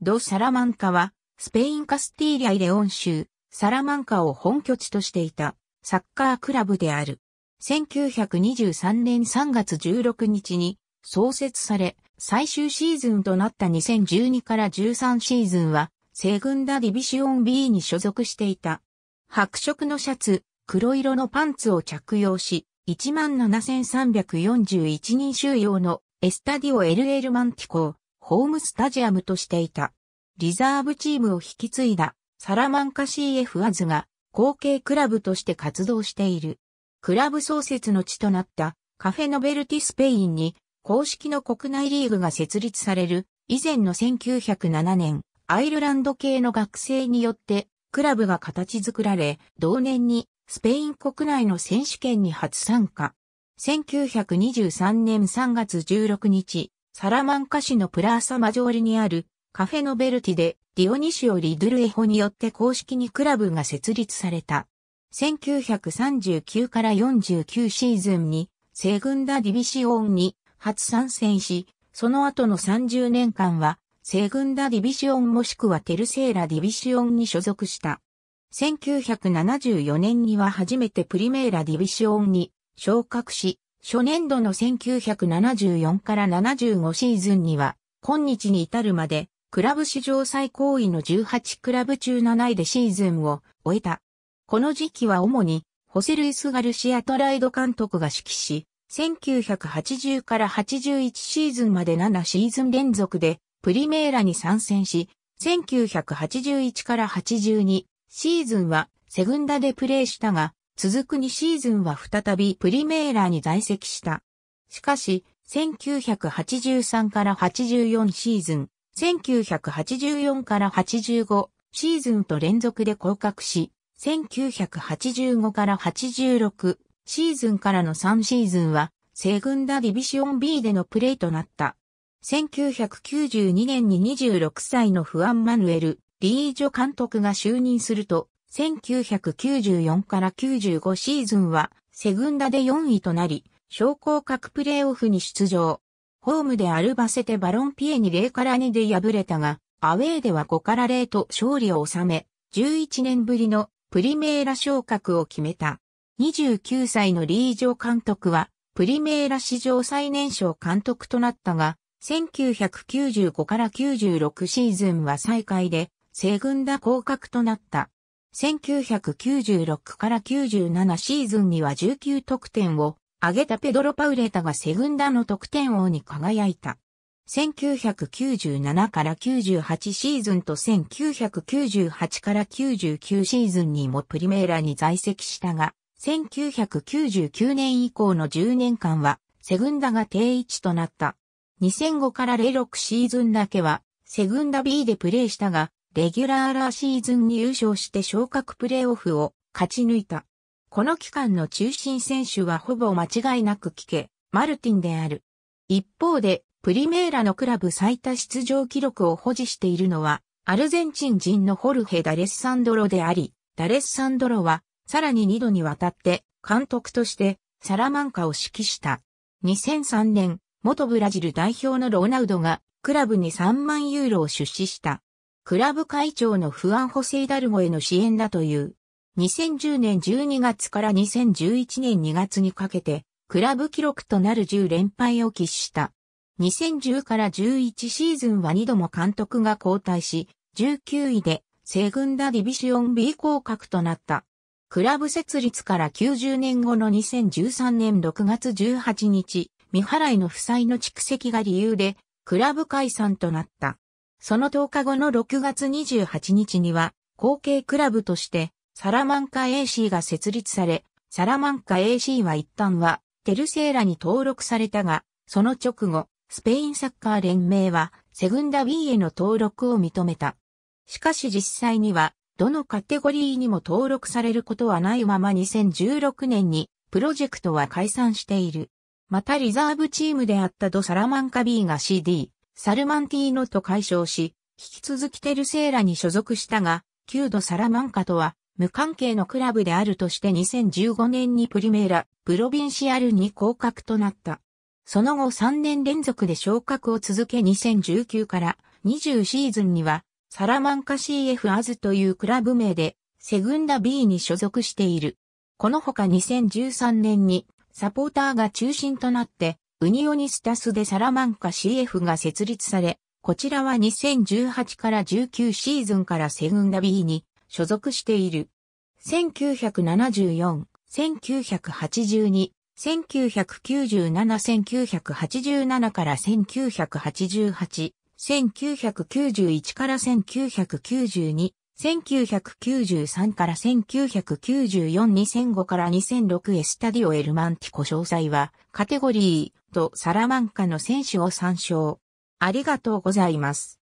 ド・サラマンカは、スペインカスティーリア・イレオン州、サラマンカを本拠地としていた、サッカークラブである。1923年3月16日に、創設され、最終シーズンとなった2012から13シーズンは、セグンダ・ディビシオン B に所属していた。白色のシャツ、黒色のパンツを着用し、17,341人収容のエスタディオ・エル・エル・マンティコー、ホームスタジアムとしていた。リザーブチームを引き継いだサラマンカ CF アズが後継クラブとして活動している。クラブ創設の地となったカフェノベルティスペインに公式の国内リーグが設立される以前の1907年アイルランド系の学生によってクラブが形作られ同年にスペイン国内の選手権に初参加。1923年3月16日、サラマンカ市のプラーサマジョーリにあるカフェノベルティでディオニシオ・リドゥルエホによって公式にクラブが設立された。1939から49シーズンにセグンダ・ディビシオンに初参戦し、その後の30年間はセグンダ・ディビシオンもしくはテルセーラ・ディビシオンに所属した。1974年には初めてプリメーラ・ディビシオンに昇格し、初年度の1974から75シーズンには、今日に至るまで、クラブ史上最高位の18クラブ中7位でシーズンを終えた。この時期は主に、ホセルイス・ガルシア・トライド監督が指揮し、1980から81シーズンまで7シーズン連続で、プリメーラに参戦し、1981から82シーズンはセグンダでプレーしたが、続く2シーズンは再びプリメーラーに在籍した。しかし、1983から84シーズン、1984から85シーズンと連続で降格し、1985から86シーズンからの3シーズンは、西軍ダディビション B でのプレーとなった。1992年に26歳のフアン・マヌエル・リージョ監督が就任すると、1994から95シーズンは、セグンダで4位となり、昇降格プレーオフに出場。ホームでアルバセテバロンピエに0から2で敗れたが、アウェーでは5から0と勝利を収め、11年ぶりのプリメーラ昇格を決めた。29歳のリージョ監督は、プリメーラ史上最年少監督となったが、1995から96シーズンは最下位で、セグンダ降格となった。1996から97シーズンには19得点を挙げたペドロ・パウレータがセグンダの得点王に輝いた。1997から98シーズンと1998から99シーズンにもプリメーラに在籍したが、1999年以降の10年間は、セグンダが定位置となった。2005から06シーズンだけは、セグンダ B でプレーしたが、レギュラーラーシーズンに優勝して昇格プレーオフを勝ち抜いた。この期間の中心選手はほぼ間違いなく聞け、マルティンである。一方で、プリメーラのクラブ最多出場記録を保持しているのは、アルゼンチン人のホルヘ・ダレッサンドロであり、ダレッサンドロは、さらに2度にわたって、監督として、サラマンカを指揮した。2003年、元ブラジル代表のロナウドが、クラブに3万ユーロを出資した。クラブ会長の不安補正ダルゴへの支援だという。2010年12月から2011年2月にかけて、クラブ記録となる10連敗を喫した。2010から11シーズンは2度も監督が交代し、19位で西軍ダディビシオン B 降格となった。クラブ設立から90年後の2013年6月18日、未払いの負債の蓄積が理由で、クラブ解散となった。その10日後の6月28日には、後継クラブとして、サラマンカ AC が設立され、サラマンカ AC は一旦は、テルセーラに登録されたが、その直後、スペインサッカー連盟は、セグンダ B への登録を認めた。しかし実際には、どのカテゴリーにも登録されることはないまま2016年に、プロジェクトは解散している。またリザーブチームであったドサラマンカ B が CD、サルマンティーノと解消し、引き続きテルセーラに所属したが、旧ドサラマンカとは無関係のクラブであるとして2015年にプリメーラ、プロビンシアルに降格となった。その後3年連続で昇格を続け2019から20シーズンにはサラマンカ CF アズというクラブ名でセグンダ B に所属している。このほか2013年にサポーターが中心となってウニオニスタス・でサラマンカ CF が設立され、こちらは2018から19シーズンからセグンダ B に所属している。1974、1982、1997-1987から1988、1991から1992、1993から1994に2005から2006エスタディオエルマンティコ詳細はカテゴリーとサラマンカの選手を参照。ありがとうございます。